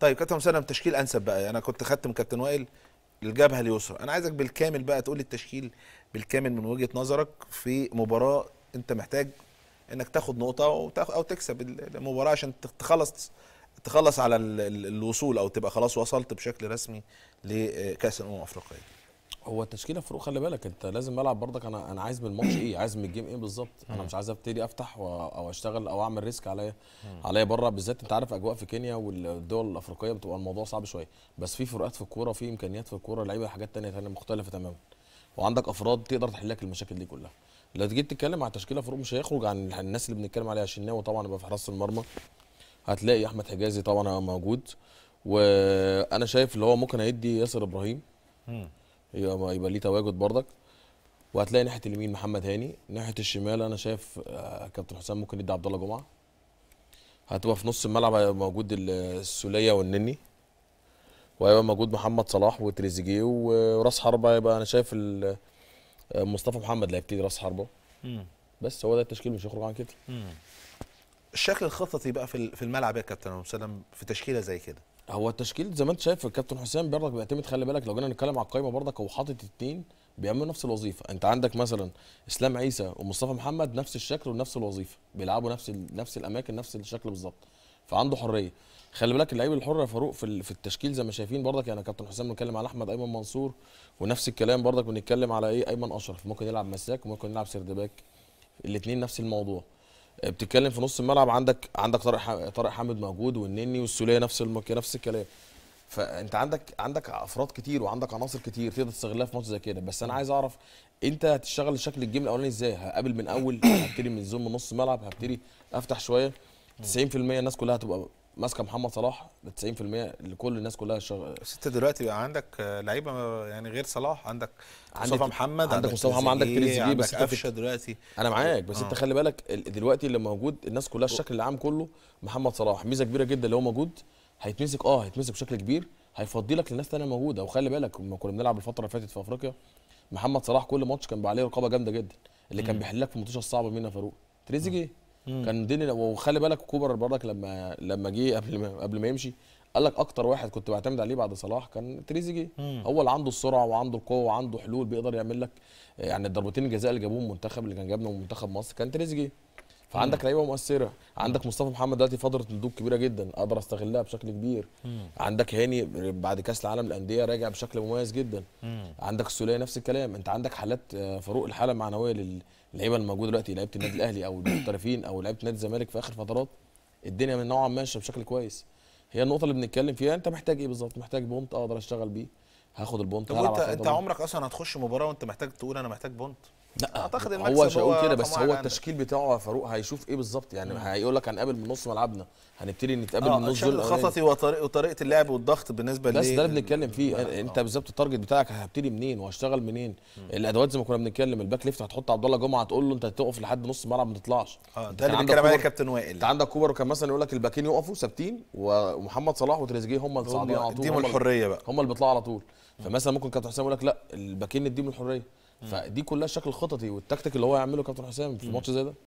طيب كابتن مسلم تشكيل انسب بقى يعني انا كنت خدت من كابتن وائل الجبهه اليسرى انا عايزك بالكامل بقى تقول لي التشكيل بالكامل من وجهه نظرك في مباراه انت محتاج انك تاخد نقطه او تكسب المباراه عشان تخلص تخلص على الوصول او تبقى خلاص وصلت بشكل رسمي لكاس الامم الافريقيه هو التشكيله فروق خلي بالك انت لازم العب برضك انا انا عايز من الماتش ايه عايز من الجيم ايه بالظبط انا مش عايز ابتدي افتح او اشتغل او اعمل ريسك عليا عليا بره بالذات انت عارف اجواء في كينيا والدول الافريقيه بتبقى الموضوع صعب شويه بس في فروقات في الكوره في امكانيات في الكوره لعيبه حاجات ثانيه ثانيه مختلفه تماما وعندك افراد تقدر تحل لك المشاكل دي كلها لو جيت تتكلم على تشكيله فروق مش هيخرج عن الناس اللي بنتكلم عليها شناوي طبعا يبقى في حراسه المرمى هتلاقي احمد حجازي طبعا موجود وانا شايف اللي هو ممكن هيدي ياسر ابراهيم يبقى, يبقى ليه تواجد بردك وهتلاقي ناحيه اليمين محمد هاني ناحيه الشمال انا شايف آه، كابتن حسام ممكن يدي عبد الله جمعه هتبقى في نص الملعب موجود السوليه والنني وهيبقى موجود محمد صلاح وتريزيجيه وراس حربه يبقى انا شايف آه، مصطفى محمد اللي هيبتدي راس حربه بس هو ده التشكيل مش هيخرج عن كده الشكل الخططي بقى في الملعب يا كابتن سلام في تشكيله زي كده هو التشكيل زي ما انت شايف الكابتن حسام برضك بيعتمد خلي بالك لو جينا نتكلم على القايمه برضك هو حاطط اثنين بيعملوا نفس الوظيفه انت عندك مثلا اسلام عيسى ومصطفى محمد نفس الشكل ونفس الوظيفه بيلعبوا نفس نفس الاماكن نفس الشكل بالظبط فعنده حريه خلي بالك اللعيب الحر يا فاروق في في التشكيل زي ما شايفين برضك يعني كابتن حسام بنتكلم على احمد ايمن منصور ونفس الكلام برضك بنتكلم على ايه ايمن اشرف ممكن يلعب مساك وممكن يلعب باك الاثنين نفس الموضوع بتتكلم في نص الملعب عندك عندك طارق طارق حامد موجود والنني والسوليه نفس المك... نفس الكلام فانت عندك عندك افراد كتير وعندك عناصر كتير تقدر تستغلها في ماتش زي كده بس انا عايز اعرف انت هتشتغل شكل الجيم الاولاني ازاي هقابل من اول هبتدي من زوم نص ملعب هبتدي افتح شويه 90% الناس كلها هتبقى ماسكه محمد صلاح ب 90% لكل الناس كلها شغ... انت دلوقتي بقى عندك لعيبه يعني غير صلاح عندك مصطفى محمد عندك مصطفى محمد عندك تريزيجيه بس عندك قفشه دلوقتي انا معاك بس آه. انت خلي بالك دلوقتي اللي موجود الناس كلها الشكل العام كله محمد صلاح ميزه كبيره جدا اللي هو موجود هيتمسك اه هيتمسك بشكل كبير هيفضي لك لناس ثانيه موجوده وخلي بالك لما كنا بنلعب الفتره اللي فاتت في افريقيا محمد صلاح كل ماتش كان عليه رقابه جامده جدا اللي م. كان بيحل لك في الماتشات الصعبه مين يا فاروق تريزيجيه مم. كان ديني وخلي بالك كوبر برضك لما لما جه قبل ما قبل ما يمشي قال لك اكتر واحد كنت بعتمد عليه بعد صلاح كان تريزيجيه هو اللي عنده السرعه وعنده القوه وعنده حلول بيقدر يعمل لك يعني الضربتين الجزاء اللي جابوهم المنتخب اللي كان جابنا من منتخب مصر كان تريزيجيه فعندك لعيبه مؤثره عندك مصطفى محمد دلوقتي فتره ندوب كبيره جدا اقدر استغلها بشكل كبير مم. عندك هاني بعد كاس العالم الانديه راجع بشكل مميز جدا مم. عندك السوليه نفس الكلام انت عندك حالات آه، فاروق الحاله المعنويه للعيبه الموجوده دلوقتي لعيبه النادي الاهلي او المحترفين او لعيبه نادي الزمالك في اخر فترات الدنيا من نوعا ما ماشيه بشكل كويس هي النقطه اللي بنتكلم فيها انت محتاج ايه بالظبط محتاج بونت اقدر اشتغل بيه هاخد البونت طب انت انت عمرك اصلا هتخش مباراه وانت محتاج تقول انا محتاج بونت لا اعتقد المكسب هو مش شاول كده بس هو يعني. التشكيل عندك. بتاعه يا فاروق هيشوف ايه بالظبط يعني هيقول لك هنقابل من نص ملعبنا هنبتدي نتقابل آه من نص الشكل الخططي يعني. وطريق وطريقه اللعب والضغط بالنسبه بس ده اللي بنتكلم فيه آه. يعني آه. انت بالظبط التارجت بتاعك هبتدي منين وهشتغل منين مم. الادوات زي ما كنا بنتكلم الباك ليفت هتحط عبد الله جمعه هتقول له انت هتقف لحد نص الملعب ما تطلعش آه، ده اللي بنتكلم عليه كابتن وائل انت عندك كوبر وكان مثلا يقول لك الباكين يقفوا ثابتين ومحمد صلاح وتريزيجيه هم اللي صاعدين على طول هم الحريه بقى هم اللي بيطلعوا على طول فمثلا ممكن كابتن حسام يقول لك لا الباكين نديهم الحريه فدي كلها الشكل الخططي والتكتيك اللي هو يعمله كابتن حسام في ماتش زي ده